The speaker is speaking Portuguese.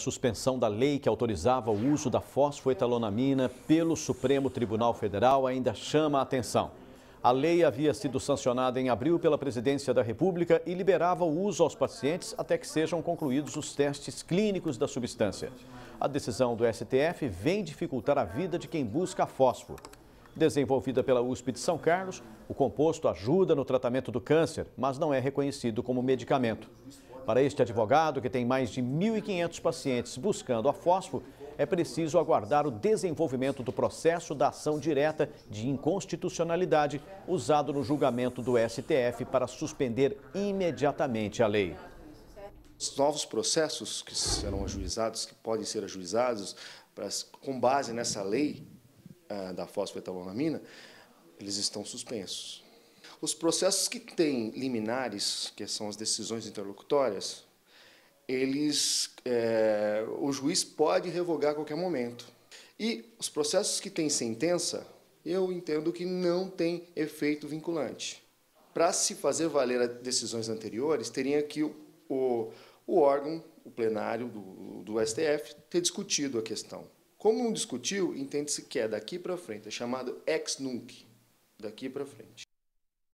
suspensão da lei que autorizava o uso da fosfoetalonamina pelo Supremo Tribunal Federal ainda chama a atenção. A lei havia sido sancionada em abril pela Presidência da República e liberava o uso aos pacientes até que sejam concluídos os testes clínicos da substância. A decisão do STF vem dificultar a vida de quem busca fósforo. Desenvolvida pela USP de São Carlos, o composto ajuda no tratamento do câncer, mas não é reconhecido como medicamento. Para este advogado, que tem mais de 1.500 pacientes buscando a fósforo, é preciso aguardar o desenvolvimento do processo da ação direta de inconstitucionalidade usado no julgamento do STF para suspender imediatamente a lei. novos processos que serão ajuizados, que podem ser ajuizados, com base nessa lei, é, da fosfetalonamina, eles estão suspensos. Os processos que têm liminares, que são as decisões interlocutórias, eles, é, o juiz pode revogar a qualquer momento. E os processos que têm sentença, eu entendo que não tem efeito vinculante. Para se fazer valer as decisões anteriores, teria que o, o órgão, o plenário do, do STF, ter discutido a questão. Como não discutiu, entende-se que é daqui para frente, é chamado ex nunc, daqui para frente.